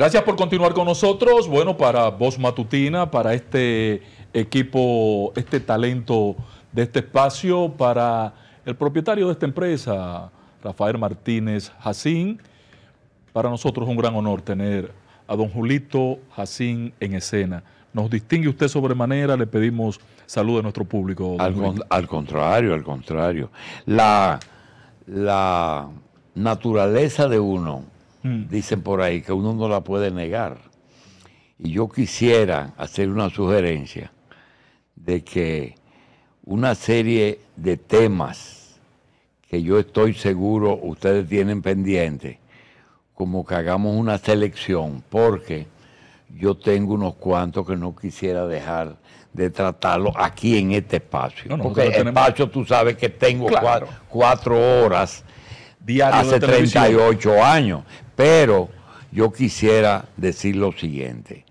Gracias por continuar con nosotros. Bueno, para Voz Matutina, para este equipo, este talento de este espacio, para el propietario de esta empresa, Rafael Martínez Jacín. Para nosotros es un gran honor tener a don Julito Jacín en escena. Nos distingue usted sobremanera, le pedimos salud a nuestro público. Al, al contrario, al contrario. La, la naturaleza de uno Mm. dicen por ahí, que uno no la puede negar. Y yo quisiera hacer una sugerencia de que una serie de temas que yo estoy seguro ustedes tienen pendiente... como que hagamos una selección, porque yo tengo unos cuantos que no quisiera dejar de tratarlo aquí en este espacio. ...porque en porque espacio tú sabes que tengo cuatro, horas hace 38 años. Pero yo quisiera decir lo siguiente,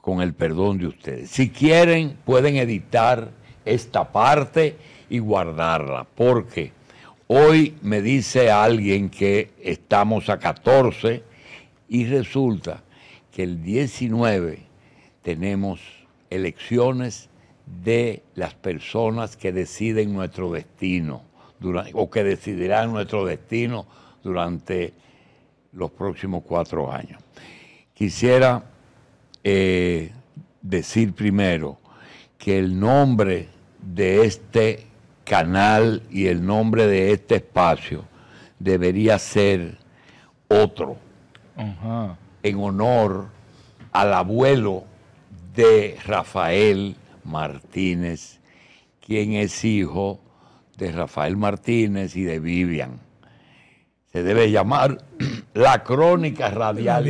con el perdón de ustedes. Si quieren, pueden editar esta parte y guardarla, porque hoy me dice alguien que estamos a 14 y resulta que el 19 tenemos elecciones de las personas que deciden nuestro destino o que decidirán nuestro destino durante los próximos cuatro años. Quisiera eh, decir primero que el nombre de este canal y el nombre de este espacio debería ser otro, en honor al abuelo de Rafael Martínez, quien es hijo de Rafael Martínez y de Vivian se debe llamar La Crónica Radial.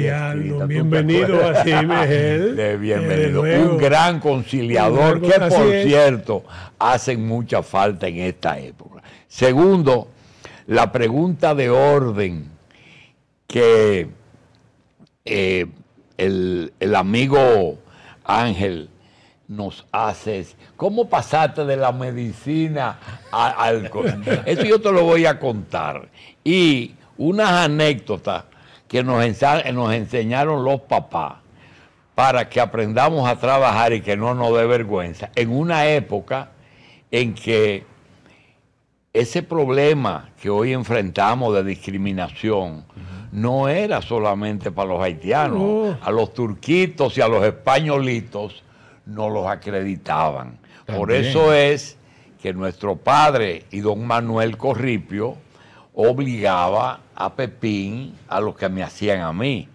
bienvenido a Cimegel. De bienvenido. un gran conciliador que, por cierto, hacen mucha falta en esta época. Segundo, la pregunta de orden que eh, el, amigo Ángel nos haces? ¿Cómo pasaste de la medicina al Eso yo te lo voy a contar y unas anécdotas que nos, enseñaron los papás para que aprendamos a trabajar y que no nos dé vergüenza, en una época en que ese problema que hoy enfrentamos de discriminación no era solamente para los haitianos, a los turquitos y a los españolitos no los acreditaban. Por eso es que nuestro padre y don Manuel Corripio obligaba a Pepín a lo que me hacían a mí.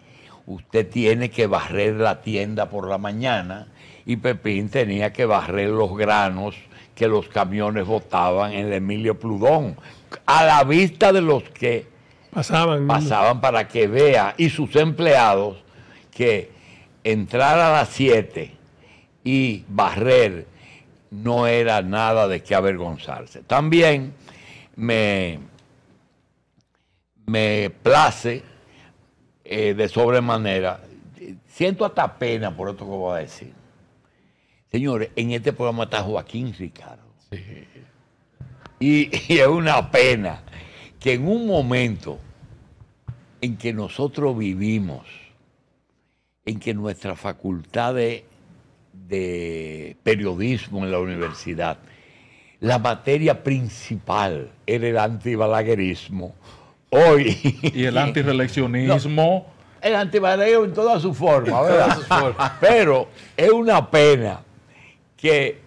Usted tiene que barrer la tienda por la mañana y Pepín tenía que barrer los granos que los camiones botaban en el Emilio Pludón, a la vista de los que pasaban, pasaban para que vea y sus empleados que entrar a las 7 y barrer no era nada de qué avergonzarse. También me me place eh, de sobremanera. Siento hasta pena por esto que voy a decir. Señores, en este programa está Joaquín Ricardo. Sí. Y, es una pena que en un momento en que nosotros vivimos, en que nuestra facultad de, de periodismo en la universidad, la materia principal era el antibalaguerismo hoy. Y el antireleccionismo el antibareo en toda su forma, Pero es una pena que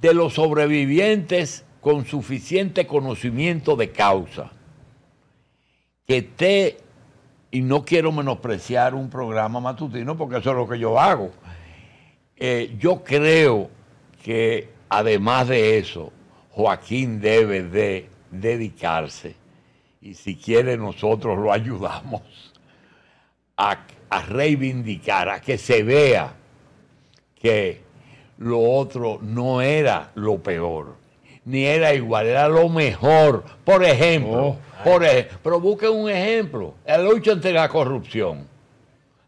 de los sobrevivientes con suficiente conocimiento de causa, que esté, y no quiero menospreciar un programa matutino porque eso es lo que yo hago, eh, yo creo que además de eso, Joaquín debe de dedicarse y si quiere nosotros lo ayudamos a, reivindicar, a que se vea que lo otro no era lo peor, ni era igual, era lo mejor. Por ejemplo, oh, por pero busquen un ejemplo, la lucha ante la corrupción.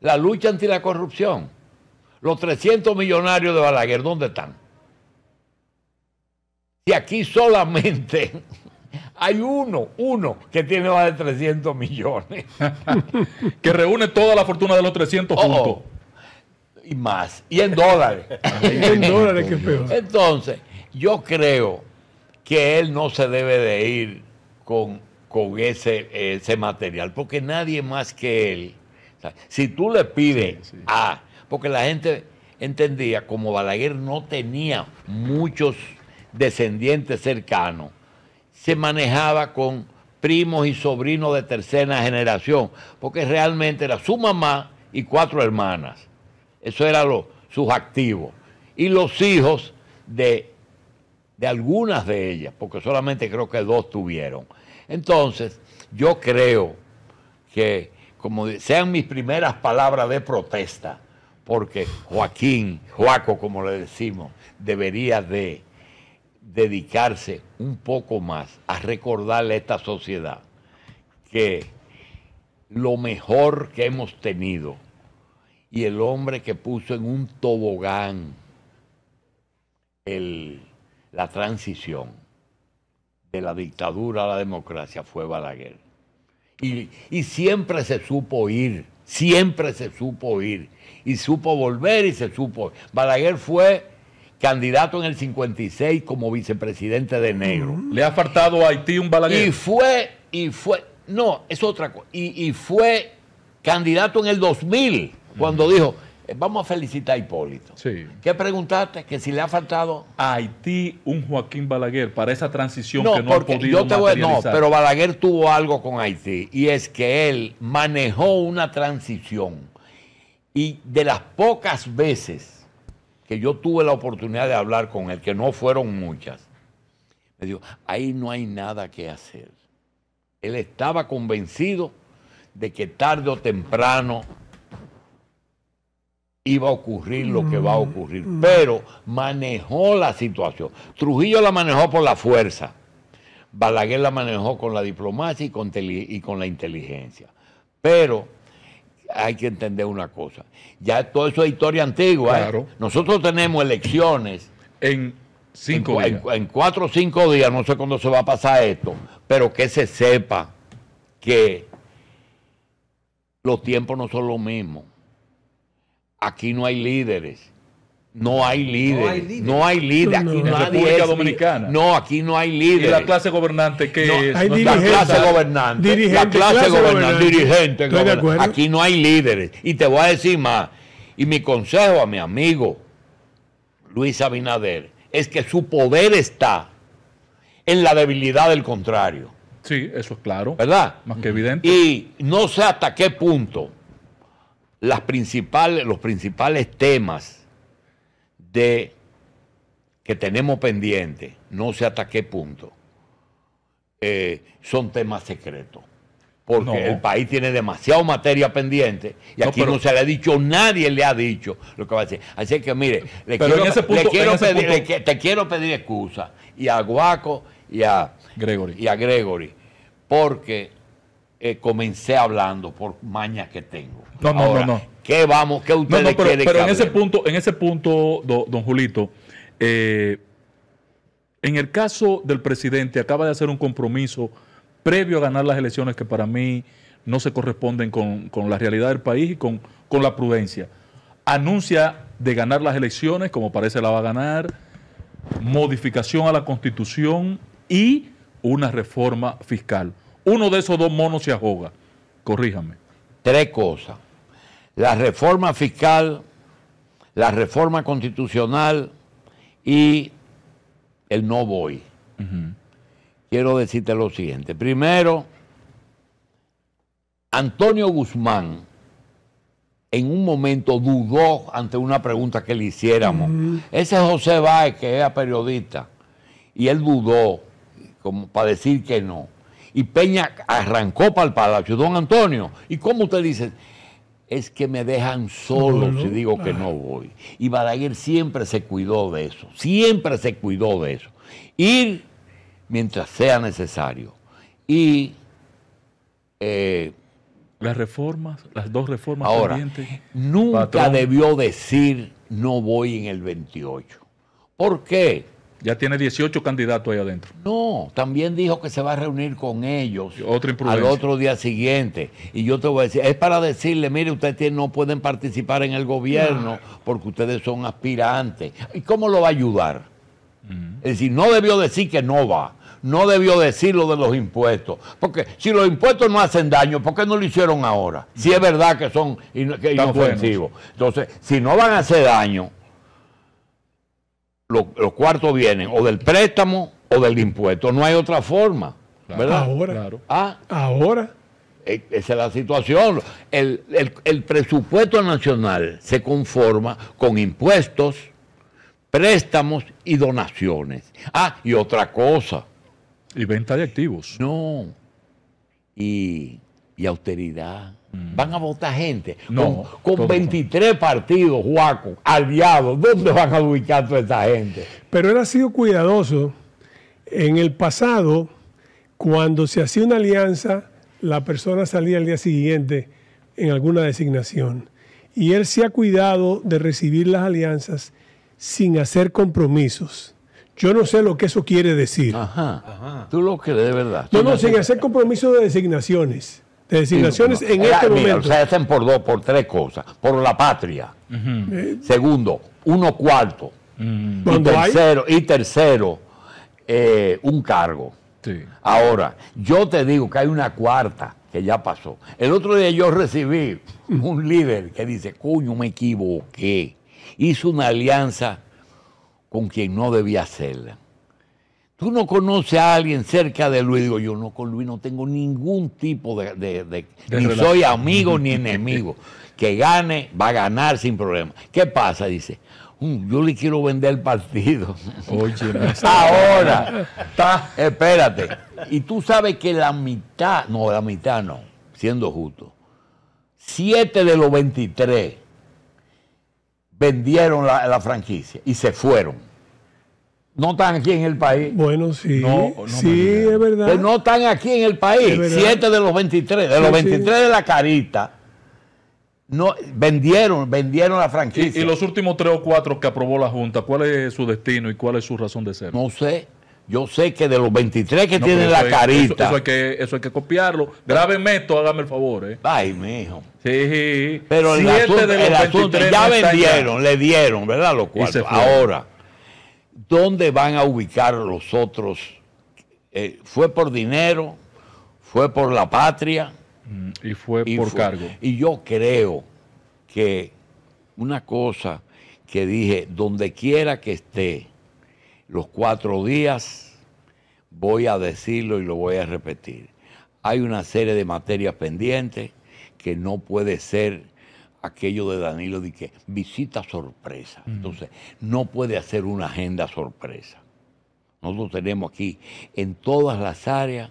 La lucha ante la corrupción. Los 300 millonarios de Balaguer, ¿dónde están? Si aquí solamente hay uno, uno, que tiene más de 300 millones. que reúne toda la fortuna de los 300 Y más. Y en dólares. en dólares, que peor. Entonces, yo creo que él no se debe de ir con, ese, ese material, porque nadie más que él. si tú le pides a. Porque la gente entendía, como Balaguer no tenía muchos descendientes cercanos, se manejaba con primos y sobrinos de tercera generación, porque realmente era su mamá y cuatro hermanas. Eso era lo, sus activos. Y los hijos de, de algunas de ellas, porque solamente creo que dos tuvieron. Entonces, yo creo que, como sean mis primeras palabras de protesta, porque Joaquín, Joaco, como le decimos, debería de dedicarse un poco más a recordarle a esta sociedad que lo mejor que hemos tenido y el hombre que puso en un tobogán la transición de la dictadura a la democracia fue Balaguer. Y, y siempre se supo ir, siempre se supo ir, y supo volver y se supo. Balaguer fue candidato en el 56 como vicepresidente de negro. Mm. Le ha faltado a Haití un Balaguer. Y fue, y fue, no, es otra cosa. Y, fue candidato en el 2000, cuando mm. dijo, eh, vamos a felicitar a Hipólito. ¿Qué preguntaste? Que si le ha faltado... A Haití un Joaquín Balaguer para esa transición que no ha podido yo te voy, No, pero Balaguer tuvo algo con Haití, y es que él manejó una transición. Y de las pocas veces que yo tuve la oportunidad de hablar con él, que no fueron muchas, me dijo, ahí no hay nada que hacer. Él estaba convencido de que tarde o temprano iba a ocurrir lo que va a ocurrir, mm. pero manejó la situación. Trujillo la manejó por la fuerza, Balaguer la manejó con la diplomacia y con, y con la inteligencia, pero hay que entender una cosa. Ya todo eso es historia antigua. ¿eh? Nosotros tenemos elecciones. En cinco en cuatro o cinco días, no sé cuándo se va a pasar esto, pero que se sepa que los tiempos no son los mismos. Aquí no hay líderes. No hay líder. No hay líder. No Aquí no. República Dominicana. No, aquí no hay líder. ¿Y la clase gobernante que la clase gobernante. Dirigente, la clase, gobernante. Dirigente. Aquí no hay líderes. Y te voy a decir más. Y mi consejo a mi amigo Luis Abinader es que su poder está en la debilidad del contrario. Sí, eso es claro. ¿Verdad? Más que evidente. Y no sé hasta qué punto las principales, los principales temas de que tenemos pendiente, no sé hasta qué punto, eh, son temas secretos. Porque el país tiene demasiada materia pendiente y aquí no se le ha dicho, nadie le ha dicho lo que va a decir, Así que mire, quiero, te quiero pedir excusa y a Guaco y a Gregory, y a Gregory porque eh, comencé hablando por mañas que tengo. No, no, no, ¿Qué vamos? ¿Qué usted no, pero, en ese punto, en ese punto, don Julito, eh, en el caso del presidente acaba de hacer un compromiso previo a ganar las elecciones que para mí no se corresponden con, la realidad del país y con, con la prudencia. Anuncia de ganar las elecciones, como parece la va a ganar, modificación a la constitución y una reforma fiscal. Uno de esos dos monos se ahoga. Corríjame. Tres cosas la reforma fiscal, la reforma constitucional y el no voy. Quiero decirte lo siguiente. Primero, Antonio Guzmán en un momento dudó ante una pregunta que le hiciéramos. Ese José Báez, que era periodista, y él dudó como para decir que no. Y Peña arrancó para el palacio, don Antonio, ¿y cómo usted dice? es que me dejan solo si digo que no ah. voy. Y Balaguer siempre se cuidó de eso, siempre se cuidó de eso. Ir mientras sea necesario. Y eh, las reformas, las dos reformas ahora, Nunca debió decir no voy en el 28. ¿Por qué? Ya tiene 18 candidatos ahí adentro. No, también dijo que se va a reunir con ellos al otro día siguiente. Y yo te voy a decir, es para decirle, mire, ustedes no pueden participar en el gobierno porque ustedes son aspirantes. ¿Y cómo lo va a ayudar? Es decir, no debió decir que no va. No debió decir lo de los impuestos. Porque si los impuestos no hacen daño, ¿por qué no lo hicieron ahora? Si es verdad que son Entonces, si no van a hacer daño, los, cuartos vienen o del préstamo o del impuesto. No hay otra forma. ¿Verdad? Ahora. Ah. ahora. E, esa es la situación. El, el, el, presupuesto nacional se conforma con impuestos, préstamos y donaciones. Ah, y otra cosa. Y venta de activos. No. Y, y austeridad. Mm. Van a votar gente. No, con, 23 partidos, Juaco, aliados. ¿Dónde van a ubicar toda esta gente? Pero él ha sido cuidadoso. En el pasado, cuando se hacía una alianza, la persona salía al día siguiente en alguna designación. Y él se ha cuidado de recibir las alianzas sin hacer compromisos. Yo no sé lo que eso quiere decir. Ajá. Ajá. Tú lo crees de verdad. No, no, sin hacer compromisos de designaciones de designaciones en este se hacen por dos, por tres cosas. Por la patria. Eh, segundo, uno cuarto. y, tercero, eh, un cargo. Ahora, yo te digo que hay una cuarta que ya pasó. El otro día yo recibí un líder que dice, coño, me equivoqué. Hizo una alianza con quien no debía hacerla tú no conoces a alguien cerca de Luis. Digo, yo no con Luis no tengo ningún tipo de. ni soy amigo ni enemigo. Que gane, va a ganar sin problema. ¿Qué pasa? Dice. Mm, yo le quiero vender el partido. Oye, ahora, está, espérate. Y tú sabes que la mitad, no, la mitad no, siendo justo, siete de los 23 vendieron la franquicia y se fueron no están aquí en el país. Bueno, sí. sí, es verdad. no están aquí en el país. Siete de los 23, de los 23 de la carita. No, vendieron, vendieron la franquicia. Y, los últimos tres o cuatro que aprobó la Junta, ¿cuál es su destino y cuál es su razón de ser? No sé. Yo sé que de los 23 que tiene tienen la carita. Eso, hay que, eso hay que copiarlo. Grábenme esto, hágame el favor. Eh. Ay, mijo. Sí, Pero el asunto, de ya vendieron, le dieron, ¿verdad? Los cual Ahora ¿dónde van a ubicar los otros? Eh, ¿Fue por dinero? ¿Fue por la patria? Mm, y fue por cargo. Y yo creo que una cosa que dije, donde quiera que esté, los cuatro días, voy a decirlo y lo voy a repetir. Hay una serie de materias pendientes que no puede ser aquello de Danilo de que visita sorpresa. Entonces, no puede hacer una agenda sorpresa. Nosotros tenemos aquí en todas las áreas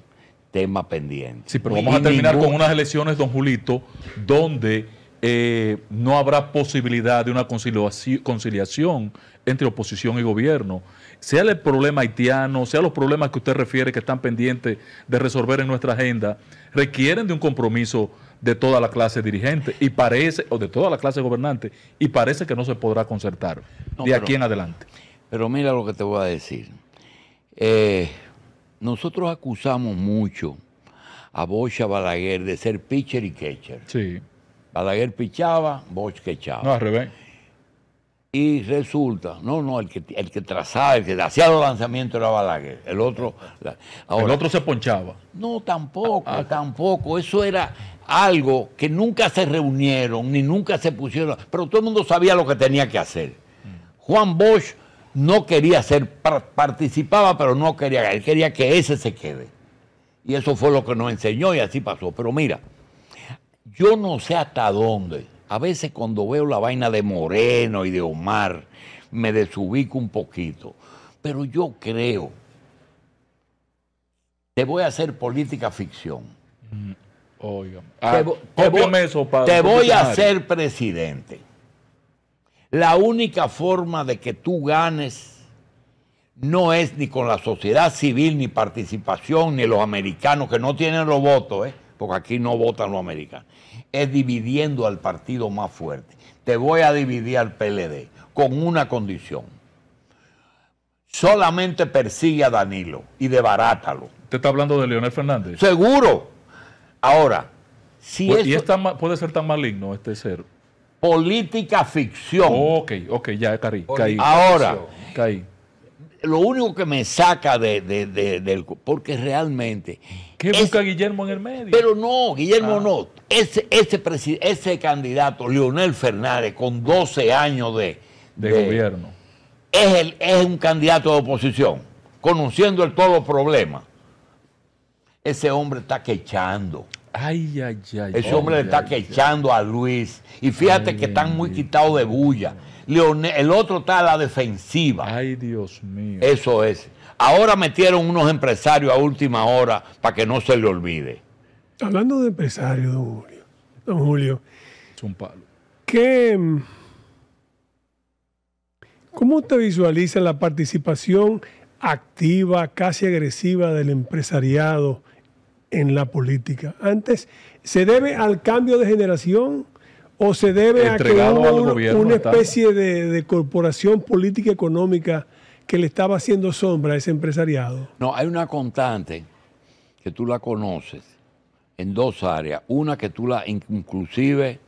tema pendiente. Sí, pero vamos a terminar con unas elecciones, don Julito, donde eh, no habrá posibilidad de una conciliación entre oposición y gobierno. Sea el problema haitiano, sea los problemas que usted refiere que están pendientes de resolver en nuestra agenda, requieren de un compromiso de toda la clase dirigente y parece, o de toda la clase gobernante, y parece que no se podrá concertar de aquí en adelante. Pero mira lo que te voy a decir. Eh, nosotros acusamos mucho a Bosch a Balaguer de ser pitcher y catcher. Sí. Balaguer pichaba, Bosch quechaba. No, al revés. Y resulta, no, no, el que, trazaba, el que hacía los lanzamientos era Balaguer. El otro, el otro se ponchaba. No, tampoco, ah, ah. tampoco. Eso era algo que nunca se reunieron, ni nunca se pusieron, pero todo el mundo sabía lo que tenía que hacer. Mm. Juan Bosch no quería ser, participaba, pero no quería, él quería que ese se quede. Y eso fue lo que nos enseñó y así pasó. Pero mira, yo no sé hasta dónde a veces cuando veo la vaina de Moreno y de Omar, me desubico un poquito. Pero yo creo, te voy a hacer política ficción. Mm, oiga, te, ah, voy, te voy a hacer presidente. La única forma de que tú ganes no es ni con la sociedad civil, ni participación, ni los americanos que no tienen los votos, ¿eh? porque aquí no votan los americanos, es dividiendo al partido más fuerte. Te voy a dividir al PLD con una condición. Solamente persigue a Danilo y debarátalo. ¿Usted está hablando de Leonel Fernández? Seguro. Ahora, si pues, ¿Y puede ser tan maligno este ser? Política ficción. ok, ok, ya caí. Ahora, caí lo único que me saca de, del... Porque realmente... ¿Qué busca Guillermo en el medio? Pero no, Guillermo ah. no. Ese, ese, ese candidato, Leonel Fernández, con 12 años de... gobierno. Es, es un candidato de oposición, conociendo el todo problema. Ese hombre está quechando. Ay, ay, ay. Ese hombre le está quechando a Luis. Y fíjate que están muy quitados de bulla el otro está a la defensiva. Ay, Dios mío. Eso es. Ahora metieron unos empresarios a última hora para que no se le olvide. Hablando de empresarios, don Julio. Don Julio. Es un ¿Qué, mm, ¿Cómo usted visualiza la participación activa, casi agresiva del empresariado en la política? Antes, ¿se debe al cambio de generación? ¿O se debe a que una especie de, corporación política económica que le estaba haciendo sombra a ese empresariado? No, hay una constante que tú la conoces en dos áreas. Una que tú la inclusive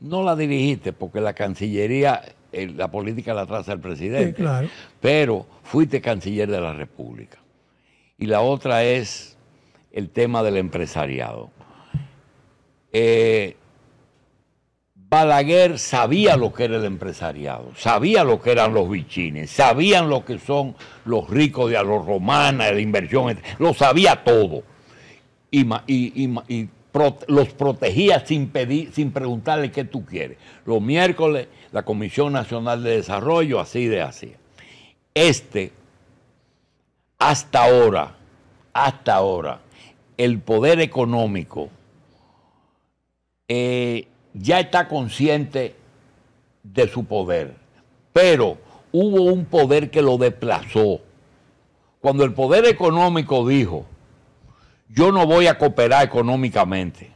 no la dirigiste porque la Cancillería, la política la traza el presidente, sí, claro. pero fuiste canciller de la República. Y la otra es el tema del empresariado. Eh, Balaguer sabía lo que era el empresariado, sabía lo que eran los bichines, sabían lo que son los ricos de a los romanas, de la inversión, lo sabía todo. Y, los protegía sin, sin preguntarle qué tú quieres. Los miércoles, la Comisión Nacional de Desarrollo, así de así. Este, hasta ahora, hasta ahora, el poder económico. Eh, ya está consciente de su poder, pero hubo un poder que lo desplazó. Cuando el poder económico dijo, yo no voy a cooperar económicamente,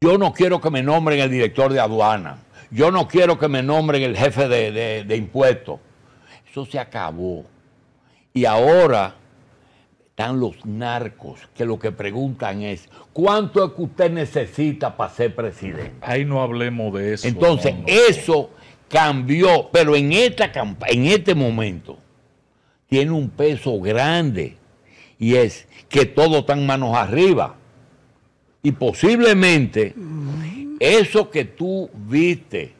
yo no quiero que me nombren el director de aduana, yo no quiero que me nombren el jefe de, de impuestos, eso se acabó. Y ahora están los narcos, que lo que preguntan es, ¿cuánto es que usted necesita para ser presidente? Ahí no hablemos de eso. Entonces, eso cambió, pero en, esta, en este momento tiene un peso grande y es que todo están manos arriba. Y posiblemente mm. eso que tú viste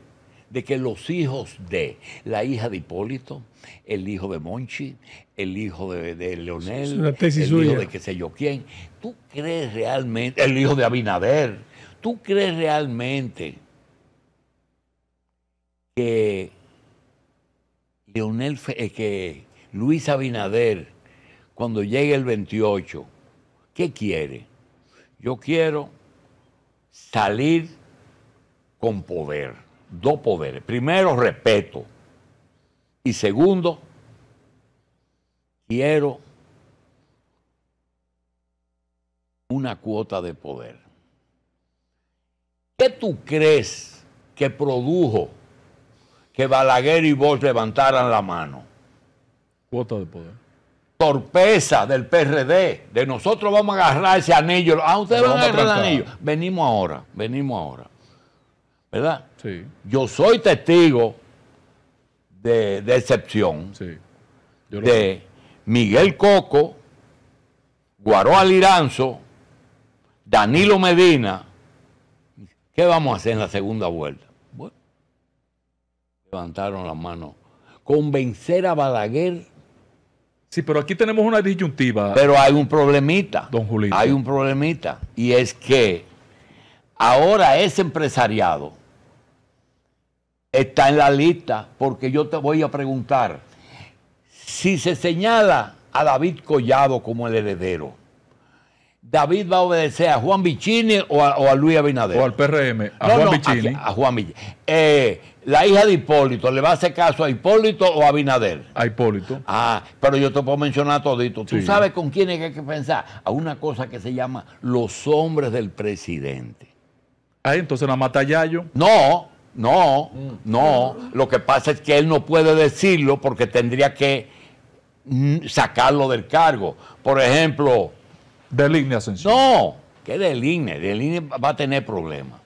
de que los hijos de la hija de Hipólito, el hijo de Monchi, el hijo de, Leonel, el hijo de qué sé yo quién, ¿tú crees realmente, el hijo de Abinader, ¿tú crees realmente que Leonel, eh, que Luis Abinader, cuando llegue el 28, ¿qué quiere? Yo quiero salir con poder dos poderes. Primero, respeto. Y segundo, quiero una cuota de poder. ¿Qué tú crees que produjo que Balaguer y vos levantaran la mano? Cuota de poder. Torpeza del PRD, de nosotros vamos a agarrar ese anillo. Ah, ustedes van a agarrar el anillo. Venimos ahora, venimos ahora. ¿verdad? Sí. Yo soy testigo de decepción de Miguel Coco, Guaró Aliranzo, Danilo Medina. ¿Qué vamos a hacer en la segunda vuelta? levantaron las manos. Convencer a Balaguer. Sí, pero aquí tenemos una disyuntiva. Pero hay un problemita. Don Julián. Hay un problemita. Y es que ahora es empresariado está en la lista, porque yo te voy a preguntar, si se señala a David Collado como el heredero, David va a obedecer a Juan Bicini o a, Luis Abinader. O al PRM, a Juan no, A, Juan eh, la hija de Hipólito, ¿le va a hacer caso a Hipólito o a Abinader? A Hipólito. Ah, pero yo te puedo mencionar todito. Tú sabes con quién hay que pensar. A una cosa que se llama los hombres del presidente. Ah, entonces la mata Yayo. No, no, no. Lo que pasa es que él no puede decirlo porque tendría que mm, sacarlo del cargo. Por ejemplo. Deligne Ascensión. No, que deligne. Deligne va a tener problemas.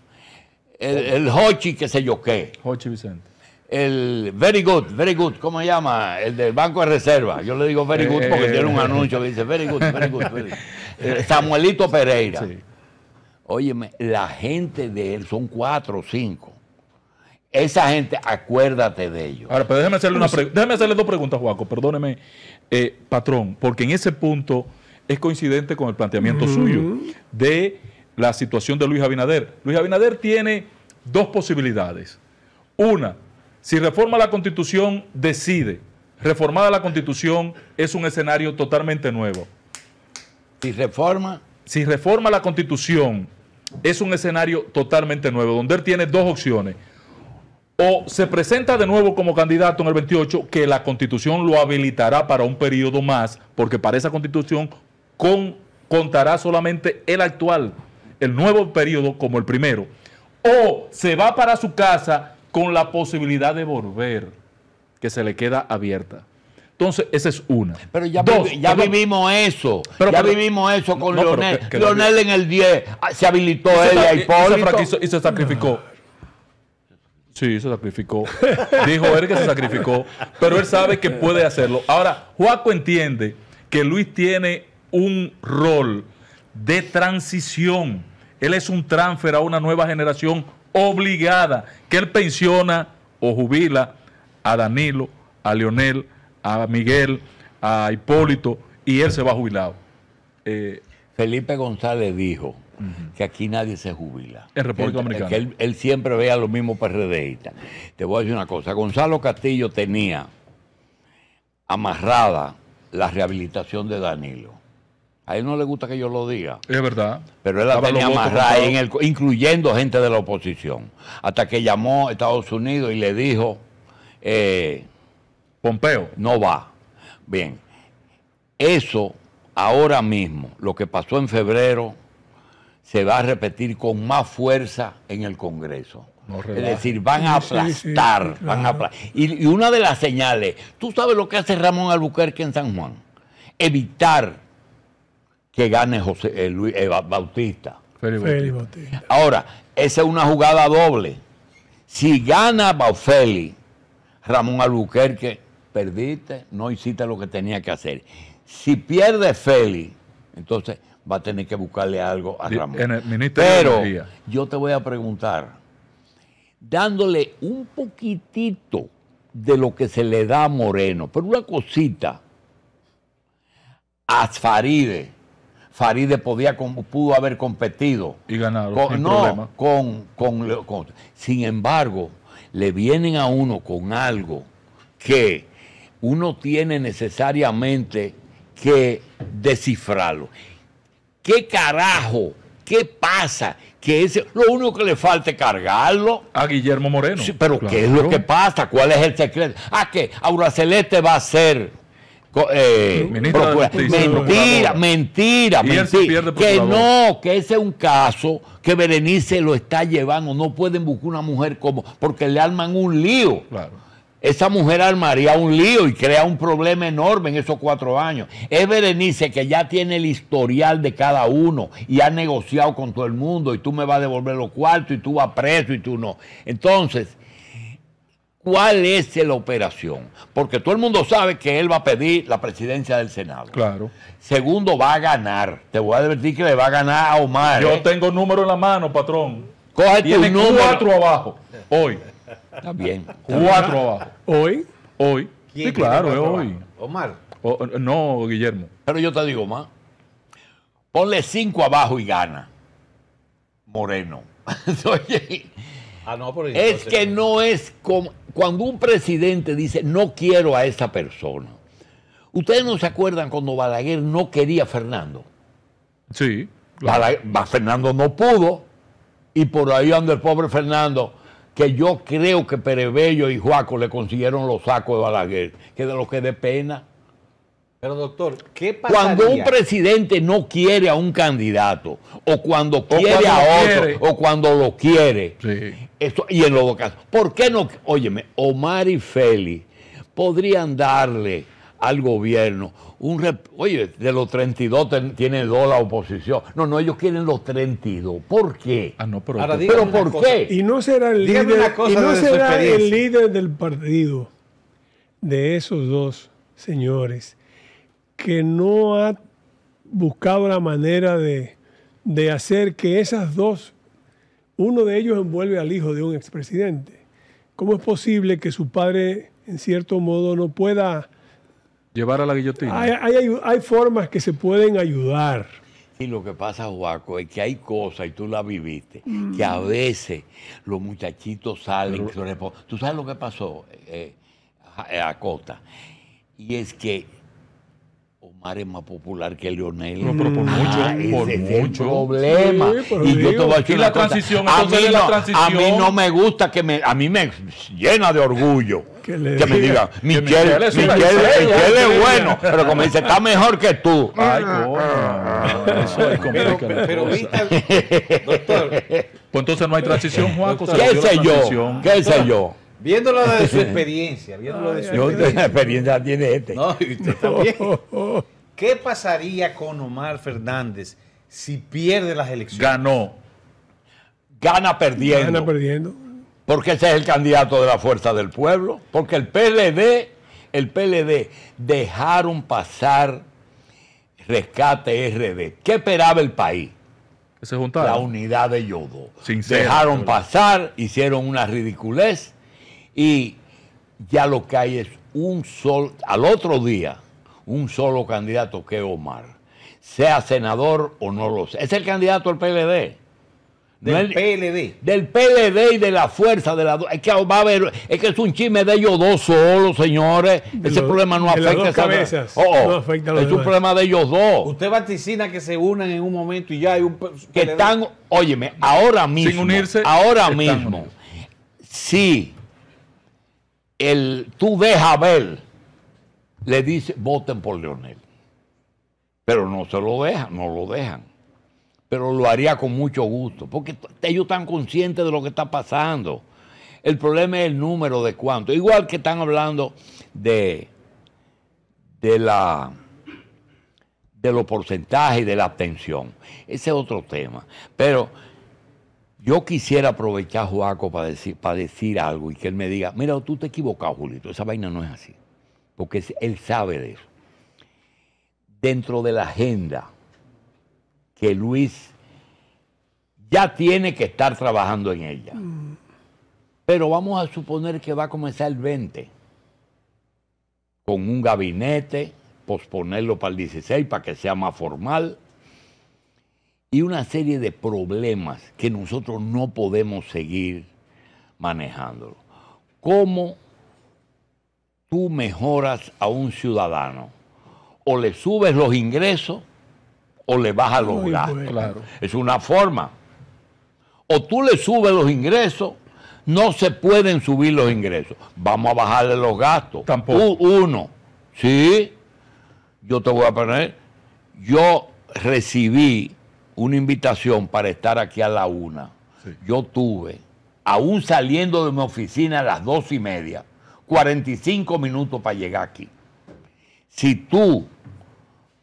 El, Hochi, que sé yo qué. Hochi Vicente. El Very Good, Very Good, ¿cómo se llama? El del Banco de Reserva. Yo le digo Very Good porque tiene un eh, eh, anuncio que dice eh. Very Good, Very Good. Very good. Samuelito Pereira. Sí. Óyeme, la gente de él son cuatro o cinco esa gente, acuérdate de ello. Ahora, pero déjeme hacerle, una hacerle dos preguntas, Juaco, perdóneme, eh, patrón, porque en ese punto es coincidente con el planteamiento suyo de la situación de Luis Abinader. Luis Abinader tiene dos posibilidades. Una, si reforma la constitución, decide. Reformada la constitución es un escenario totalmente nuevo. Si reforma. Si reforma la constitución, es un escenario totalmente nuevo, donde él tiene dos opciones o se presenta de nuevo como candidato en el 28, que la constitución lo habilitará para un periodo más, porque para esa constitución contará solamente el actual, el nuevo periodo como el primero, o se va para su casa con la posibilidad de volver, que se le queda abierta. Entonces, esa es una. Pero ya, ya vivimos eso. Pero, ya vivimos eso con Leonel. Leonel en el 10 ah, se habilitó él y se sacrificó. Sí, se sacrificó. Dijo él que se sacrificó, pero él sabe que puede hacerlo. Ahora, Juaco entiende que Luis tiene un rol de transición. Él es un transfer a una nueva generación obligada, que él pensiona o jubila a Danilo, a Leonel, a Miguel, a Hipólito, y él se va jubilado. Eh, Felipe González dijo, que aquí nadie se jubila. En República Dominicana. Que él, siempre vea lo mismo PRDistas. Te voy a decir una cosa. Gonzalo Castillo tenía amarrada la rehabilitación de Danilo. A él no le gusta que yo lo diga. Es verdad. Pero él la tenía amarrada, incluyendo gente de la oposición. Hasta que llamó a Estados Unidos y le dijo... Eh, Pompeo. No va. Bien. Eso ahora mismo, lo que pasó en febrero se va a repetir con más fuerza en el Congreso. es decir, van a aplastar, Y, una de las señales, tú sabes lo que hace Ramón Albuquerque en San Juan, evitar que gane José eh, Luis eh, Bautista. Feli Bautista. Ahora, esa es una jugada doble. Si gana Baufeli, Ramón Albuquerque, perdiste, no hiciste lo que tenía que hacer. Si pierde Feli, entonces va a tener que buscarle algo a Ramón. Pero yo te voy a preguntar, dándole un poquitito de lo que se le da a Moreno, pero una cosita, a Faride. Faride podía, pudo haber competido. Y ganado. no, con, con, Sin embargo, le vienen a uno con algo que uno tiene necesariamente que descifrarlo. ¿Qué carajo? ¿Qué pasa? Que lo único que le falta es cargarlo. A Guillermo Moreno. pero ¿qué es lo que pasa? ¿Cuál es el secreto? Ah, que Aura Celeste va a ser eh, mentira, mentira, mentira. Que no, que ese es un caso que Berenice lo está llevando. No pueden buscar una mujer como, porque le arman un lío. Claro. Esa mujer armaría un lío y crea un problema enorme en esos cuatro años. Es Berenice que ya tiene el historial de cada uno y ha negociado con todo el mundo y tú me vas a devolver los cuartos y tú vas preso y tú no. Entonces, ¿cuál es la operación? Porque todo el mundo sabe que él va a pedir la presidencia del Senado. Claro. Segundo, va a ganar. Te voy a advertir que le va a ganar a Omar. Yo ¿eh? tengo número en la mano, patrón. Coge cuatro abajo hoy. Está bien. Cuatro abajo. ¿Hoy? Hoy. hoy sí, claro, hoy. Omar. no, Guillermo. Pero yo te digo más. Ponle cinco abajo y gana. Moreno. Ah, es que no es como, cuando un presidente dice no quiero a esa persona. Ustedes no se acuerdan cuando Balaguer no quería a Fernando. Sí. Fernando no pudo y por ahí anda el pobre Fernando que yo creo que Perebello y Juaco le consiguieron los sacos de Balaguer, que de lo que de pena. Pero doctor, ¿qué pasa? Cuando un presidente no quiere a un candidato, o cuando quiere a otro, o cuando lo quiere, esto, y en los dos casos, ¿por qué no? Óyeme, Omar y Feli podrían darle al gobierno oye, de los 32 tiene dos la oposición. No, no, ellos quieren los 32. ¿Por qué? Ah, no, pero, ¿pero ¿por qué? Y no será el líder, del partido de esos dos señores que no ha buscado la manera de, de hacer que esas dos, uno de ellos envuelve al hijo de un expresidente. ¿Cómo es posible que su padre, en cierto modo, no pueda Llevar a la guillotina. Hay, hay, formas que se pueden ayudar. Y lo que pasa, Juaco, es que hay cosas, y tú la viviste, que a veces los muchachitos salen. tú sabes lo que pasó eh, eh a Y es que es más popular que Leonel. No, pero por mucho, ah, por mucho. problema. y yo te voy a decir la transición, a mí, no, la transición. a mí no me gusta que me, a mí me llena de orgullo que, me diga Michelle, Michelle, es bueno, pero como dice, está mejor que tú. Ay, no Eso es pero, pero, doctor. Pues entonces no hay transición, Juan. ¿Qué sé yo? ¿Qué sé yo? Viéndolo de su experiencia, viéndolo de su yo experiencia. experiencia tiene este. No, y ¿Qué pasaría con Omar Fernández si pierde las elecciones? Ganó. Gana perdiendo. Gana perdiendo. Porque ese es el candidato de la fuerza del pueblo. Porque el PLD, el PLD dejaron pasar rescate RD. ¿Qué esperaba el país? La unidad de yodo. dejaron pasar, hicieron una ridiculez y ya lo que hay es un sol. Al otro día un solo candidato que Omar, sea senador o no lo sea. Es el candidato del PLD. Del PLD. Del PLD y de la fuerza de la. Es que va a haber, es que es un chisme de ellos dos solos, señores. Ese problema no afecta, a dos Es un problema de ellos dos. Usted vaticina que se unan en un momento y ya hay un. Que están, óyeme, ahora mismo. Sin unirse. Ahora mismo. Sí. El, tú deja ver le dice, voten por Leonel. Pero no se lo dejan, no lo dejan. Pero lo haría con mucho gusto, porque ellos están conscientes de lo que está pasando. El problema es el número de cuánto. Igual que están hablando de, de, la, de los porcentajes de la abstención. Ese es otro tema. Pero yo quisiera aprovechar Joaco para decir, para decir algo y que él me diga, mira, tú te equivocas, Julito, esa vaina no es así porque él sabe de eso. Dentro de la agenda que Luis ya tiene que estar trabajando en ella. Mm. Pero vamos a suponer que va a comenzar el 20 con un gabinete, posponerlo para el 16 para que sea más formal y una serie de problemas que nosotros no podemos seguir manejándolo. ¿Cómo tú mejoras a un ciudadano? O le subes los ingresos o le bajas los gastos. Es una forma. O tú le subes los ingresos, no se pueden subir los ingresos. Vamos a bajarle los gastos. Tampoco. uno, sí, yo te voy a poner, yo recibí una invitación para estar aquí a la una. Yo tuve, aún saliendo de mi oficina a las dos y media, 45 minutos para llegar aquí. Si tú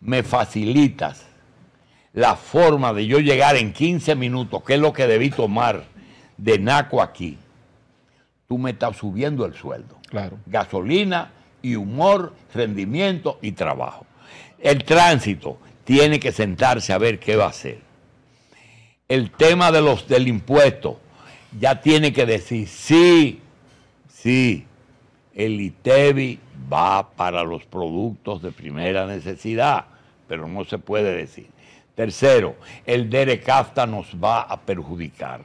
me facilitas la forma de yo llegar en 15 minutos, que es lo que debí tomar de Naco aquí, tú me estás subiendo el sueldo. Claro. Gasolina y humor, rendimiento y trabajo. El tránsito tiene que sentarse a ver qué va a hacer. El tema de los, del impuesto ya tiene que decir sí, sí, el ITEBI e va para los productos de primera necesidad, pero no se puede decir. Tercero, el DERECAFTA nos va a perjudicar,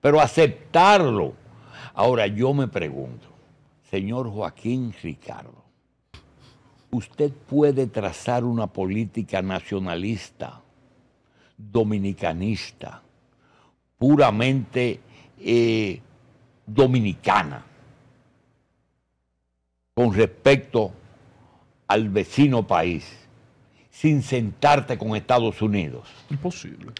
pero aceptarlo. Ahora yo me pregunto, señor Joaquín Ricardo, usted puede trazar una política nacionalista, dominicanista, puramente eh, dominicana, con respecto al vecino país sin sentarte con Estados Unidos? Imposible.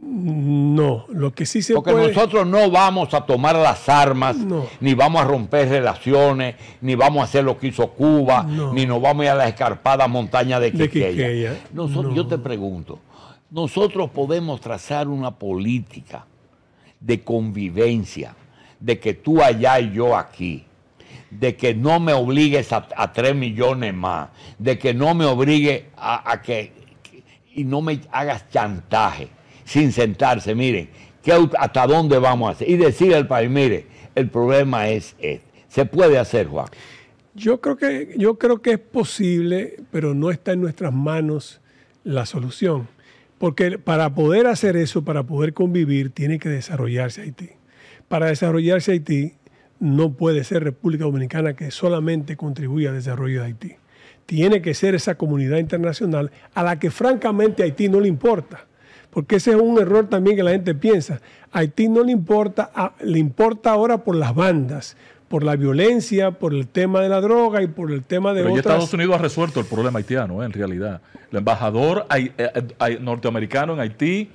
No, lo que sí se Porque nosotros no vamos a tomar las armas, ni vamos a romper relaciones, ni vamos a hacer lo que hizo Cuba, ni nos vamos a ir a la escarpada montaña de Quiqueya. Yo te pregunto, nosotros podemos trazar una política de convivencia, de que tú allá y yo aquí, de que no me obligues a, 3 millones más, de que no me obligue a, que, y no me hagas chantaje sin sentarse, miren, ¿qué, ¿hasta dónde vamos a hacer? Y decir al país, mire, el problema es este. ¿Se puede hacer, Juan? Yo creo que, yo creo que es posible, pero no está en nuestras manos la solución. Porque para poder hacer eso, para poder convivir, tiene que desarrollarse Haití. Para desarrollarse Haití no puede ser República Dominicana que solamente contribuya al desarrollo de Haití. Tiene que ser esa comunidad internacional a la que francamente Haití no le importa. Porque ese es un error también que la gente piensa. Haití no le importa, le importa ahora por las bandas, por la violencia, por el tema de la droga y por el tema de Pero Estados Unidos ha resuelto el problema haitiano, eh, en realidad. El embajador eh, norteamericano en Haití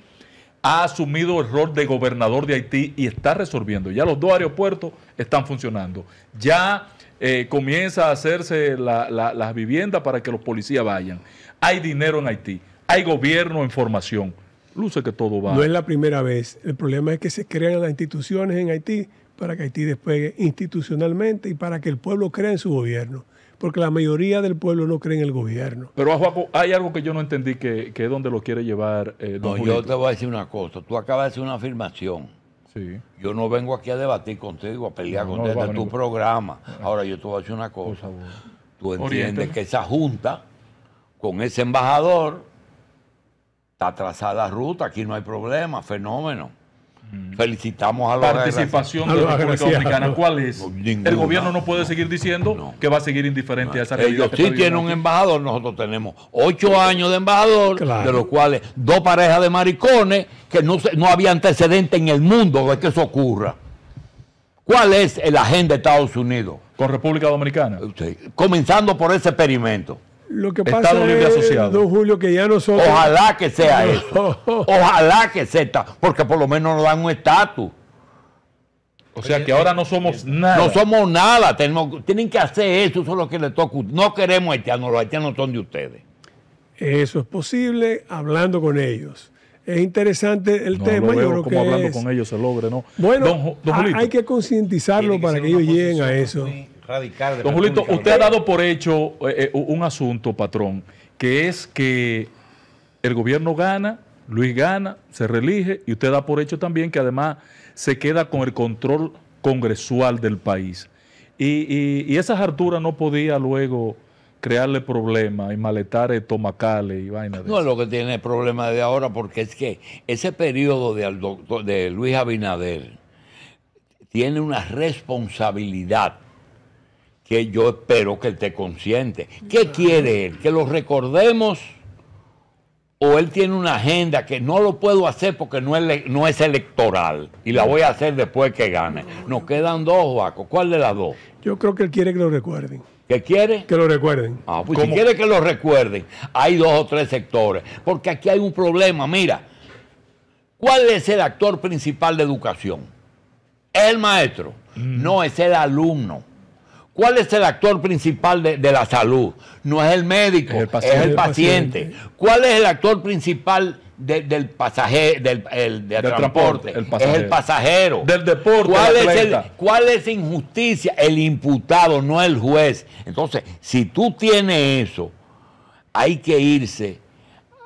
ha asumido el rol de gobernador de Haití y está resolviendo. Ya los dos aeropuertos están funcionando. Ya eh, comienza a hacerse las viviendas para que los policías vayan. Hay dinero en Haití, hay gobierno en formación. Luce que todo va. No es la primera vez. El problema es que se crean las instituciones en Haití para que Haití despegue institucionalmente y para que el pueblo crea en su gobierno porque la mayoría del pueblo no cree en el gobierno. Pero hay algo que yo no entendí que, es donde lo quiere llevar. Eh, no, yo te voy a decir una cosa. Tú acabas de hacer una afirmación. Sí. Yo no vengo aquí a debatir contigo, a pelear contigo a tu pues. programa. Ahora yo te voy a decir una cosa. Tú entiendes que esa junta con ese embajador está trazada ruta, aquí no hay problema, fenómeno. Mm. Felicitamos a la participación de la República Dominicana. ¿Cuál es? El gobierno no puede seguir diciendo que va a seguir indiferente a esa Ellos sí tienen un embajador, nosotros tenemos ocho años de embajador, de los cuales dos parejas de maricones que no, no había antecedente en el mundo de que eso ocurra. ¿Cuál es el agenda de Estados Unidos? Con República Dominicana. Comenzando por ese experimento. Lo que pasa es, Asociado. Don Julio, que ya nosotros. Ojalá que sea eso. Ojalá que sea, porque por lo menos nos dan un estatus. O sea que ahora no somos nada. No somos nada. tienen que hacer eso, eso es lo que les toca. No queremos haitianos, los haitianos son de ustedes. Eso es posible hablando con ellos. Es interesante el tema. yo creo como hablando con ellos se logre, ¿no? Bueno, hay que concientizarlo para que, ellos lleguen a eso radical. De Don Julito, usted ha dado por hecho eh, eh, un asunto, patrón, que es que el gobierno gana, Luis gana, se reelige y usted da por hecho también que además se queda con el control congresual del país. Y, esa esas no podía luego crearle problemas y maletar tomacale y vainas. No es lo que tiene el problema de ahora, porque es que ese periodo de, de Luis Abinader tiene una responsabilidad que yo espero que él te consiente. ¿Qué quiere él? ¿Que lo recordemos? ¿O él tiene una agenda que no lo puedo hacer porque no es, no es electoral y la voy a hacer después que gane? Nos quedan dos, Joaco. ¿Cuál de las dos? Yo creo que él quiere que lo recuerden. ¿Qué quiere? Que lo recuerden. Ah, pues si quiere que lo recuerden, hay dos o tres sectores. Porque aquí hay un problema. Mira, ¿cuál es el actor principal de educación? El maestro. Mm. No, es el alumno. ¿Cuál es el actor principal de, la salud? No es el médico, es el paciente. ¿Cuál es el actor principal del pasaje, del, el, transporte? es el pasajero. Del deporte. ¿Cuál, es injusticia? El imputado, no el juez. Entonces, si tú tienes eso, hay que irse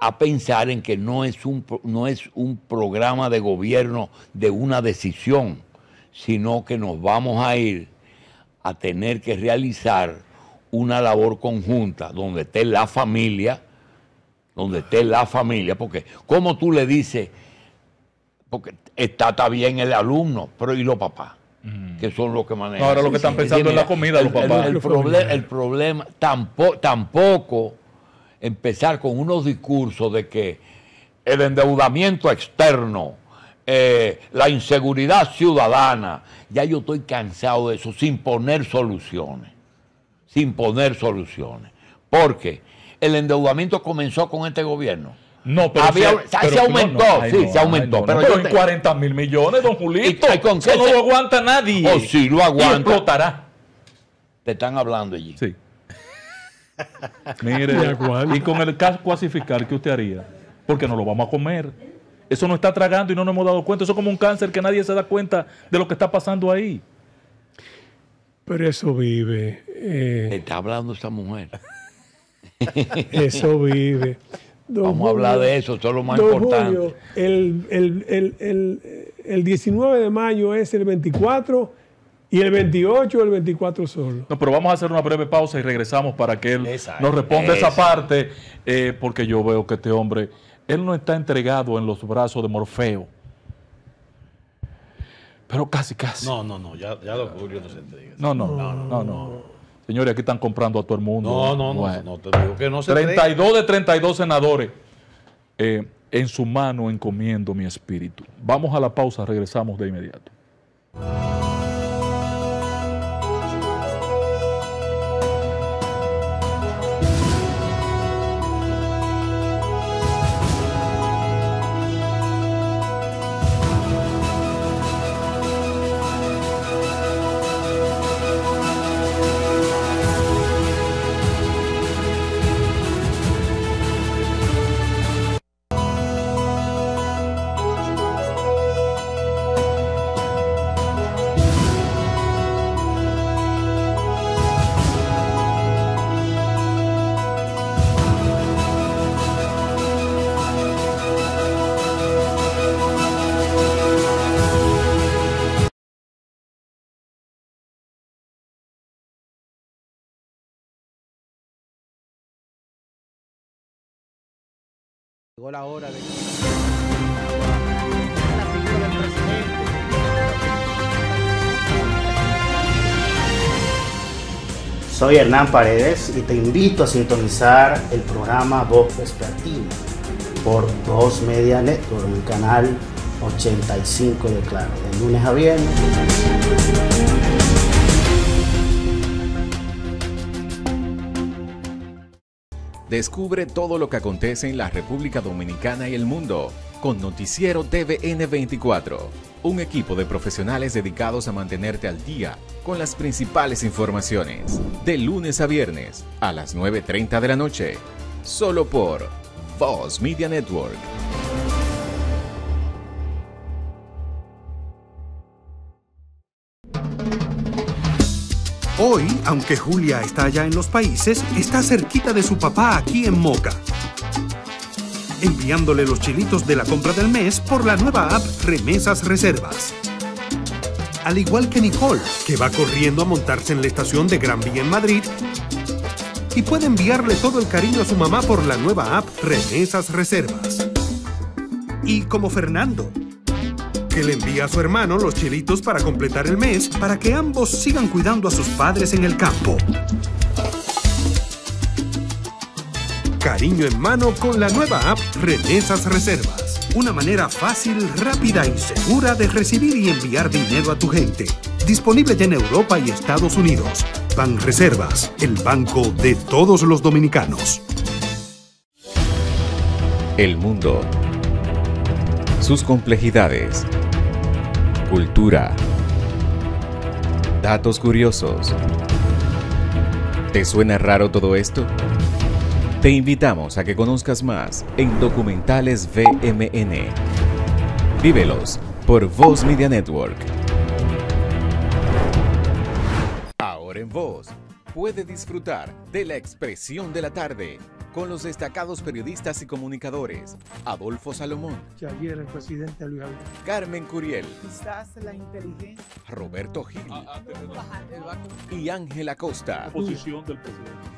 a pensar en que no es un, no es un programa de gobierno de una decisión, sino que nos vamos a ir a tener que realizar una labor conjunta donde esté la familia, donde esté la familia, porque como tú le dices, porque está, también bien el alumno, pero ¿y los papás? Mm. Que son los que manejan. Ahora lo que están pensando es la comida, los papás. El, problema, tampoco, tampoco empezar con unos discursos de que el endeudamiento externo, eh, la inseguridad ciudadana. Ya yo estoy cansado de eso, sin poner soluciones, sin poner soluciones. Porque el endeudamiento comenzó con este gobierno. No, pero, se, aumentó, aumentó. pero, en 40 mil millones, don Julito, no lo aguanta nadie. O oh, si lo aguanta. Te están hablando allí. Sí. Mire, y con el caso cuasificar, que usted haría? Porque no lo vamos a comer. Eso nos está tragando y no nos hemos dado cuenta. Eso es como un cáncer que nadie se da cuenta de lo que está pasando ahí. Pero eso vive. Eh. está hablando esta mujer. eso vive. Vamos a hablar de eso, eso es lo más importante. el, 19 de mayo es el 24 y el 28 el 24 solo. No, pero vamos a hacer una breve pausa y regresamos para que él nos responda esa parte, eh, porque yo veo que este hombre él no está entregado en los brazos de Morfeo. Pero casi, casi. No, no, no, ya, ya ocurrió, no se entrega. No, no, no, no. Señores, aquí están comprando a todo el mundo. No, no, no, no, te digo que no se 32 de 32 senadores. Eh, en su mano encomiendo mi espíritu. Vamos a la pausa, regresamos de inmediato. hora de... Soy Hernán Paredes y te invito a sintonizar el programa Voz Vespertina por Voz Media Network, el canal 85 de Claro, de lunes a viernes. Descubre todo lo que acontece en la República Dominicana y el mundo con Noticiero tvn 24 un equipo de profesionales dedicados a mantenerte al día con las principales informaciones, de lunes a viernes a las 9.30 de la noche, solo por Voz Media Network. Hoy, aunque Julia está allá en los países, está cerquita de su papá aquí en Moca. Enviándole los chilitos de la compra del mes por la nueva app Remesas Reservas. Al igual que Nicole, que va corriendo a montarse en la estación de Gran Vía en Madrid y puede enviarle todo el cariño a su mamá por la nueva app Remesas Reservas. Y como Fernando, que le envía a su hermano los chelitos para completar el mes para que ambos sigan cuidando a sus padres en el campo. Cariño en mano con la nueva app Remesas Reservas. Una manera fácil, rápida y segura de recibir y enviar dinero a tu gente. Disponible en Europa y Estados Unidos. pan Reservas, el banco de todos los dominicanos. El mundo. Sus complejidades Cultura. Datos curiosos. ¿Te suena raro todo esto? Te invitamos a que conozcas más en Documentales VMN. Vívelos por Voz Media Network. Ahora en Voz puede disfrutar de la expresión de la tarde con los destacados periodistas y comunicadores Adolfo Salomón, el presidente Carmen Curiel, Roberto Gil ah, ah, y Ángela Costa.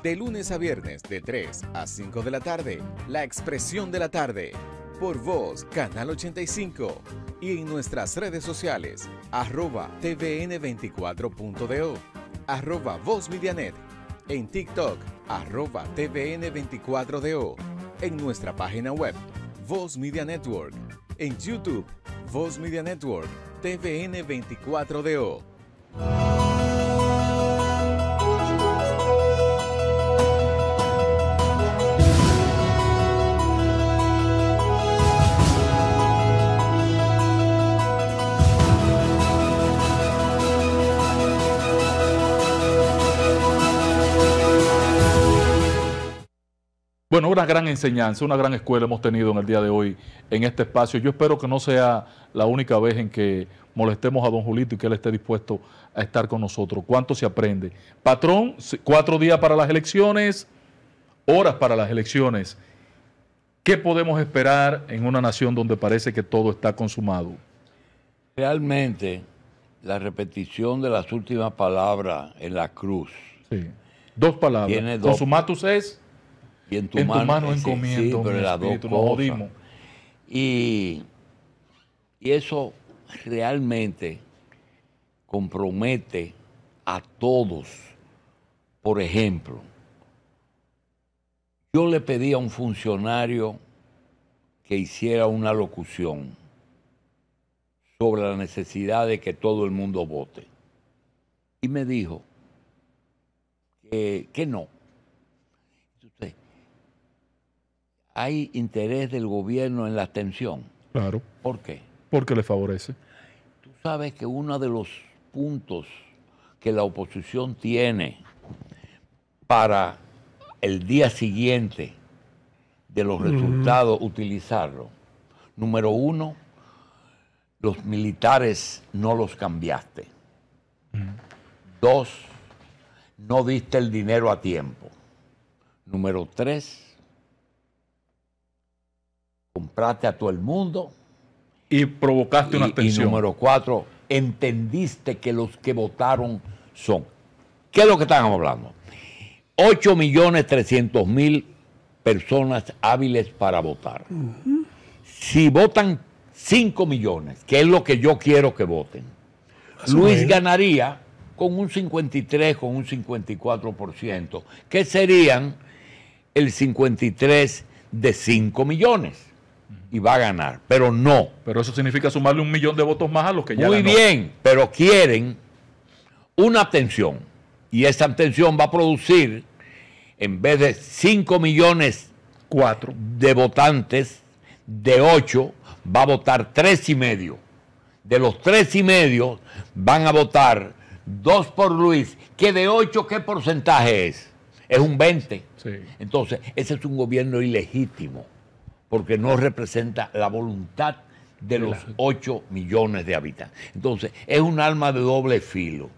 De lunes a viernes de 3 a 5 de la tarde, La Expresión de la Tarde, por Voz, Canal 85 y en nuestras redes sociales, arroba tvn24.do, arroba Voz en TikTok, arroba TVN24DO, en nuestra página web, Voz Media Network, en YouTube, Voz Media Network, TVN24DO. Bueno, una gran enseñanza, una gran escuela hemos tenido en el día de hoy en este espacio. Yo espero que no sea la única vez en que molestemos a don Julito y que él esté dispuesto a estar con nosotros. ¿Cuánto se aprende? Patrón, cuatro días para las elecciones, horas para las elecciones. ¿Qué podemos esperar en una nación donde parece que todo está consumado? Realmente, la repetición de las últimas palabras en la cruz. Sí. Dos palabras. Consumatus es y en tu, mano, encomiendo, y, eso realmente compromete a todos. Por ejemplo, yo le pedí a un funcionario que hiciera una locución sobre la necesidad de que todo el mundo vote. Y me dijo que no, hay interés del gobierno en la abstención. Claro. ¿Por qué? Porque le favorece. Tú sabes que uno de los puntos que la oposición tiene para el día siguiente de los resultados utilizarlo. Número uno, los militares no los cambiaste. Dos, no diste el dinero a tiempo. Número tres, compraste a todo el mundo. Y provocaste una tensión. Y número cuatro, entendiste que los que votaron son. ¿Qué es lo que estamos hablando? 8 millones mil personas hábiles para votar. Si votan 5 millones, que es lo que yo quiero que voten, Luis ganaría con un 53, con un 54%, que serían el 53 de 5 millones y va a ganar, pero no. Pero eso significa sumarle un millón de votos más a los que ya Muy bien, pero quieren una abstención y esa abstención va a producir, en vez de 5 millones Cuatro. de votantes, de 8 va a votar tres y medio. De los tres y medio van a votar dos por Luis, que de 8 ¿qué porcentaje es? Es un 20. Entonces, ese es un gobierno ilegítimo porque no representa la voluntad de los 8 millones de habitantes. Entonces, es un alma de doble filo.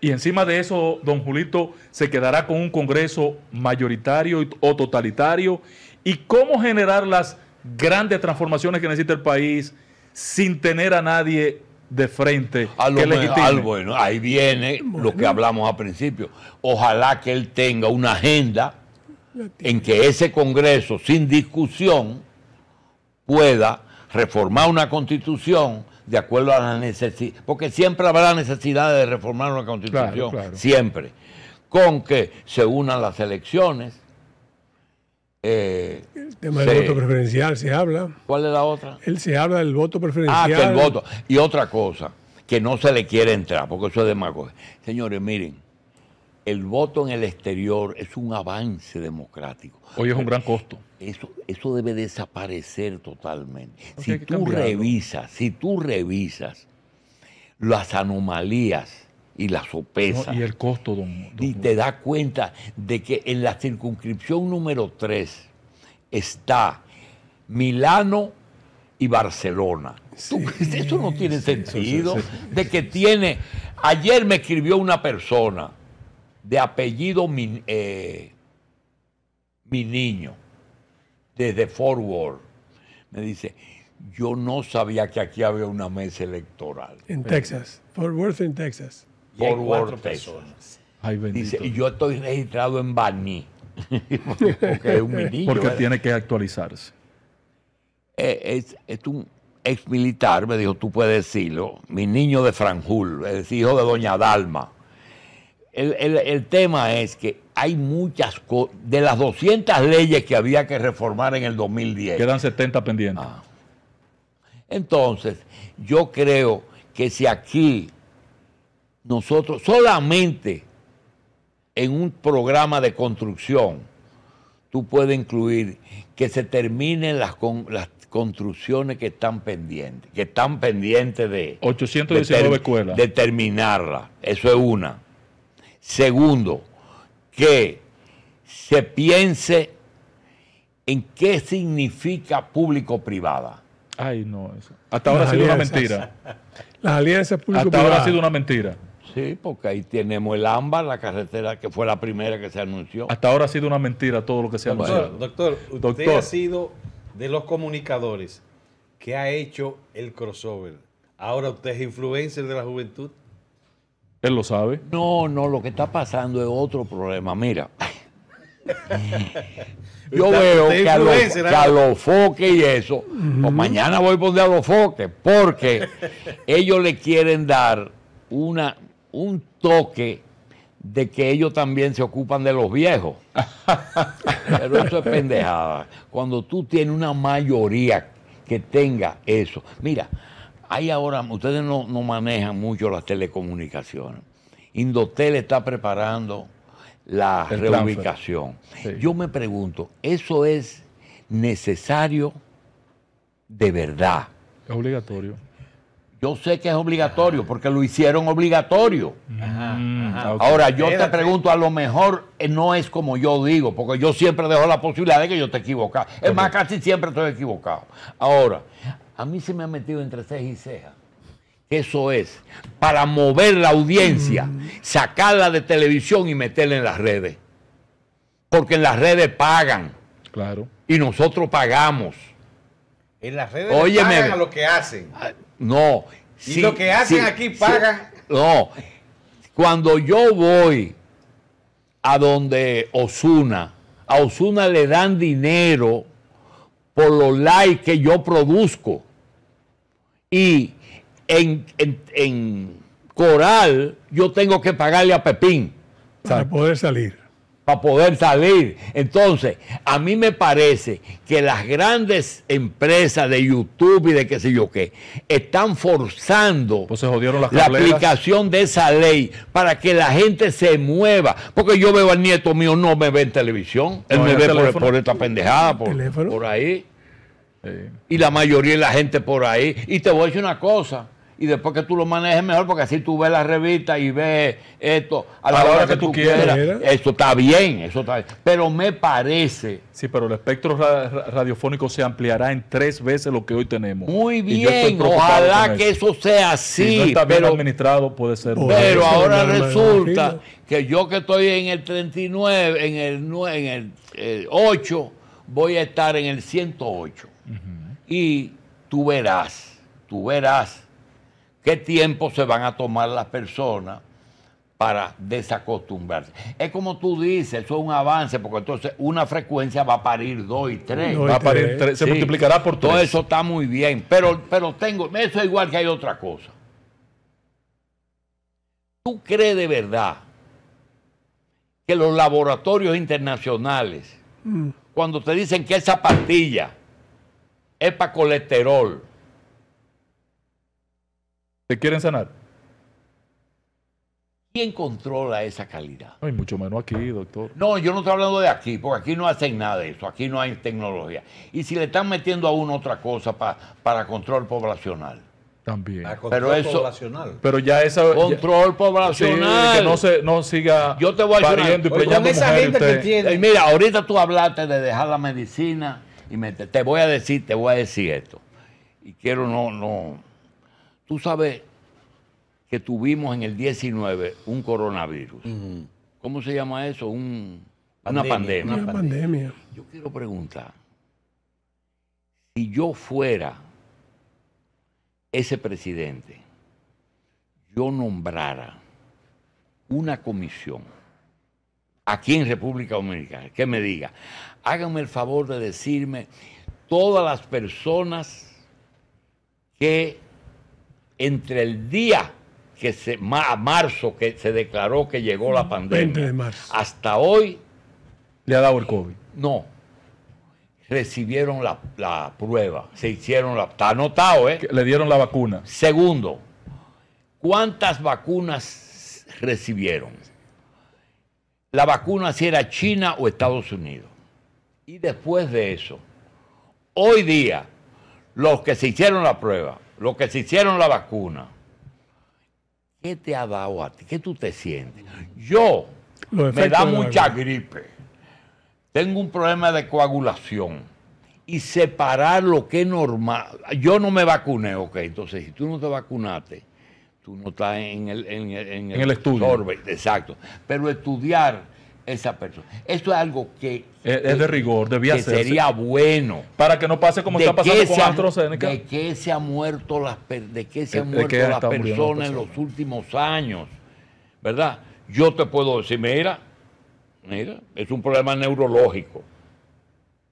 Y encima de eso, don Julito, se quedará con un Congreso mayoritario o totalitario. ¿Y cómo generar las grandes transformaciones que necesita el país sin tener a nadie de frente a lo bueno, ahí viene lo que hablamos al principio. Ojalá que él tenga una agenda en que ese Congreso, sin discusión, pueda reformar una constitución de acuerdo a las necesidad porque siempre habrá necesidad de reformar una constitución, siempre, con que se unan las elecciones. Eh, el tema del voto preferencial se habla. ¿Cuál es la otra? Él se habla del voto preferencial. Ah, que el voto. Y otra cosa, que no se le quiere entrar, porque eso es demagogia. Señores, miren, el voto en el exterior es un avance democrático. Hoy es un gran costo. Eso, eso debe desaparecer totalmente. si tú revisas, si tú revisas las anomalías y las sopesas. y el costo, don, Y te das cuenta de que en la circunscripción número 3 está Milano y Barcelona. eso no tiene sentido. de que tiene. Ayer me escribió una persona de apellido mi, eh, mi niño, desde Worth me dice, yo no sabía que aquí había una mesa electoral. En Texas, Fort Worth en Texas. Fort Worth, Texas. dice, y yo estoy registrado en Bani porque es un Porque tiene que actualizarse. Eh, es, un ex militar, me dijo, tú puedes decirlo, mi niño de Franjul, es hijo de Doña Dalma el, tema es que hay muchas cosas, de las 200 leyes que había que reformar en el 2010. Quedan 70 pendientes. Ah. Entonces, yo creo que si aquí nosotros solamente en un programa de construcción, tú puedes incluir que se terminen las, las construcciones que están pendientes, que están pendientes de... 819 escuelas. De terminarlas, eso es una. Segundo, que se piense en qué significa público-privada. Ay, no, eso. Hasta ahora ha sido una mentira. Las alianzas público-privada. Hasta ahora ha sido una mentira. Sí, porque ahí tenemos el AMBA, la carretera que fue la primera que se anunció. Hasta ahora ha sido una mentira todo lo que se ha anunciado. Doctor, usted ha sido de los comunicadores que ha hecho el crossover. Ahora usted es influencer de la juventud. Él lo sabe. No, no, lo que está pasando es otro problema. Mira. Yo veo ¿ah? que a, los, foques y eso, pues mañana voy a poner a los foques, porque ellos le quieren dar una, un toque de que ellos también se ocupan de los viejos. Pero eso es pendejada. Cuando tú tienes una mayoría que tenga eso. Mira, hay ahora, ustedes no, manejan mucho las telecomunicaciones. Indotel está preparando la reubicación. Yo me pregunto, ¿eso es necesario de verdad? Es obligatorio. Yo sé que es obligatorio porque lo hicieron obligatorio. Mm, ahora, yo te pregunto, a lo mejor eh, no es como yo digo, porque yo siempre dejo la posibilidad de que yo te equivoque. Es más, casi siempre estoy equivocado. Ahora, a mí se me ha metido entre ceja y ceja. Eso es, para mover la audiencia, mm. sacarla de televisión y meterla en las redes. Porque en las redes pagan. Claro. Y nosotros pagamos. En las redes pagan a lo que hacen. Ah, no. Y lo que hacen aquí pagan. no. Cuando yo voy a donde Osuna, a Osuna le dan dinero por los likes que yo produzco. Y en, en Coral yo tengo que pagarle a Pepín. Para poder salir para poder salir. Entonces, a mí me parece que las grandes empresas de YouTube y de qué sé yo qué están forzando pues la aplicación de esa ley para que la gente se mueva. Porque yo veo al nieto mío, no me ve en televisión, él me ve por, esta pendejada, por, ahí. Y la mayoría de la gente por ahí. Y te voy a decir una cosa y después que tú lo manejes mejor, porque así tú ves la revista y ves esto a la, hora, que, tú quieras. Esto Eso está bien, eso está bien. Pero me parece. Sí, pero el espectro radiofónico se ampliará en tres veces lo que hoy tenemos. Muy bien, ojalá que eso. sea así. pero, administrado, puede ser. Pero, ahora resulta que yo que estoy en el 39, en el, en el, 8, eh, voy a estar en el 108. Y tú verás, tú verás ¿Qué tiempo se van a tomar las personas para desacostumbrarse? Es como tú dices, eso es un avance, porque entonces una frecuencia va a parir dos y tres. se multiplicará por tres. Todo eso está muy bien, pero, pero tengo, eso es igual que hay otra cosa. ¿Tú crees de verdad que los laboratorios internacionales, mm. cuando te dicen que esa pastilla es para colesterol, ¿Te quieren sanar? ¿Quién controla esa calidad? No, mucho menos aquí, doctor. No, yo no estoy hablando de aquí, porque aquí no hacen nada de eso, aquí no hay tecnología. Y si le están metiendo a uno otra cosa para control poblacional. También. Para control pero eso, poblacional. Pero ya esa. Control poblacional. que no, siga. Yo te voy a decir. Y mira, ahorita tú hablaste de dejar la medicina y me, te voy a decir, te voy a decir esto. Y quiero no, no Tú sabes que tuvimos en el 19 un coronavirus. ¿Cómo se llama eso? Una pandemia. Una pandemia. Yo quiero preguntar, si yo fuera ese presidente, yo nombrara una comisión aquí en República Dominicana que me diga, háganme el favor de decirme todas las personas que entre el día que se, a marzo que se declaró que llegó la pandemia, hasta hoy... Le ha dado el COVID. No, recibieron la, la, prueba, se hicieron la... Está anotado, ¿eh? Le dieron la vacuna. Segundo, ¿cuántas vacunas recibieron? La vacuna si era China o Estados Unidos. Y después de eso, hoy día, los que se hicieron la prueba los que se hicieron la vacuna, ¿qué te ha dado a ti? ¿Qué tú te sientes? Yo me da mucha gripe. Tengo un problema de coagulación. Y separar lo que es normal. Yo no me vacuné, ok. Entonces, si tú no te vacunaste, tú no estás en el, en estudio. exacto. Pero estudiar esa persona. Esto es algo que... Es, de rigor, debía que ser. Sería bueno. Para que no pase como está pasando con ha, AstraZeneca. De que se ha muerto las, de que se eh, pues, personas en los últimos años. ¿Verdad? Yo te puedo decir, mira, mira, es un problema neurológico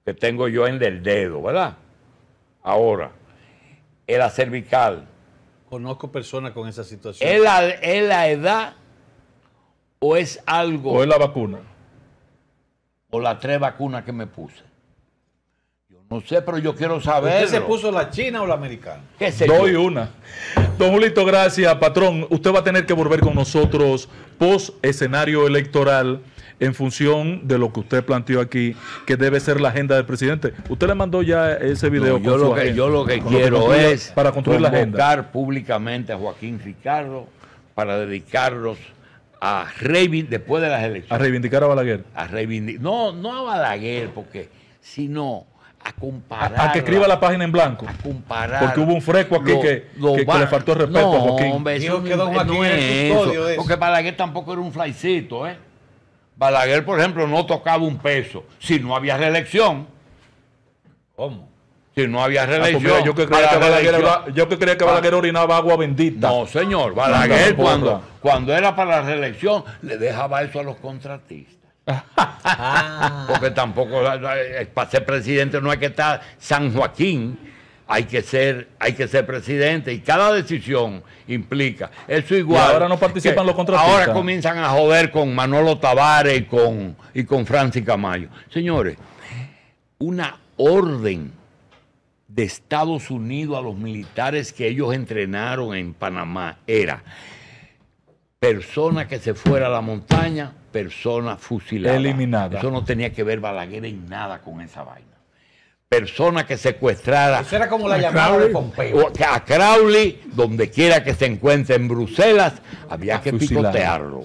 que tengo yo en el dedo, ¿verdad? Ahora, en la cervical. Conozco personas con esa situación. Es la edad o es algo. O es la vacuna. O las tres vacunas que me puse. Yo no sé, pero yo quiero saber. ¿Usted se puso la china o la americana? ¿Qué sé Doy una. Don Julito, gracias, patrón. Usted va a tener que volver con nosotros post escenario electoral en función de lo que usted planteó aquí, que debe ser la agenda del presidente. Usted le mandó ya ese video. yo, lo que, yo, lo que, quiero es para construir la agenda. públicamente a Joaquín Ricardo para dedicarlos a reivindicar, después de las elecciones. A reivindicar a Balaguer. no, no a Balaguer, porque, sino a comparar. A, que escriba la página en blanco. A Porque hubo un fresco aquí que, le faltó respeto a Joaquín. que Porque Balaguer tampoco era un flycito, ¿eh? Balaguer, por ejemplo, no tocaba un peso si no había reelección. ¿Cómo? Si no había ah, pues reelección. yo, que creía que Balaguer, orinaba ah. agua bendita. No, señor. Balaguer, cuando, cuando era para la reelección, le dejaba eso a los contratistas. Ah. Porque tampoco, eh, eh, para ser presidente no hay que estar San Joaquín. Hay que, ser, hay que ser presidente y cada decisión implica. Eso igual. ahora no participan los contratistas. Ahora comienzan a joder con Manolo Tavares con, y con Francis Camayo. Señores, una orden de Estados Unidos a los militares que ellos entrenaron en Panamá era persona que se fuera a la montaña, persona fusilada. Eliminada. Eso no tenía que ver Balaguer en nada con esa vaina. Persona que secuestrara. Eso era como la llamada Pompeo. A Crowley, donde quiera que se encuentre en Bruselas, había que picotearlo.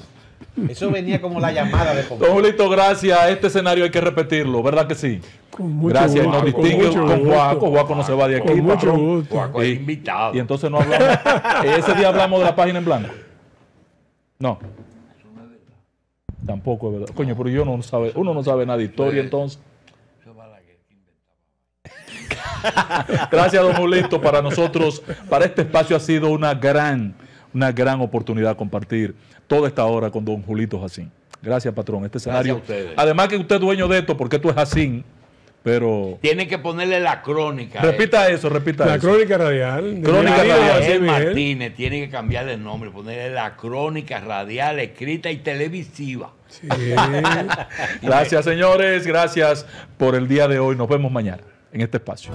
Eso venía como la llamada de Don Julito, gracias. Este escenario hay que repetirlo, ¿verdad que sí? Con mucho gracias, nos distingue con, con Guaco. no se va de aquí. Con mucho gusto. es invitado. Y entonces no hablamos. ese día hablamos de la página en blanco. No. Tampoco es verdad. Coño, pero yo no sabe, uno no sabe nada de historia entonces. Gracias, don Julito. Para nosotros, para este espacio ha sido una gran una gran oportunidad compartir toda esta hora con don Julito Jacín. Gracias, patrón. Este escenario. Además que usted es dueño de esto, porque tú es Jacín pero... Tiene que ponerle la crónica. Repita eh. eso, repita la eso. La crónica radial. Crónica radial. Martínez tiene que cambiarle el nombre, ponerle la crónica radial escrita y televisiva. gracias, señores. Gracias por el día de hoy. Nos vemos mañana en este espacio.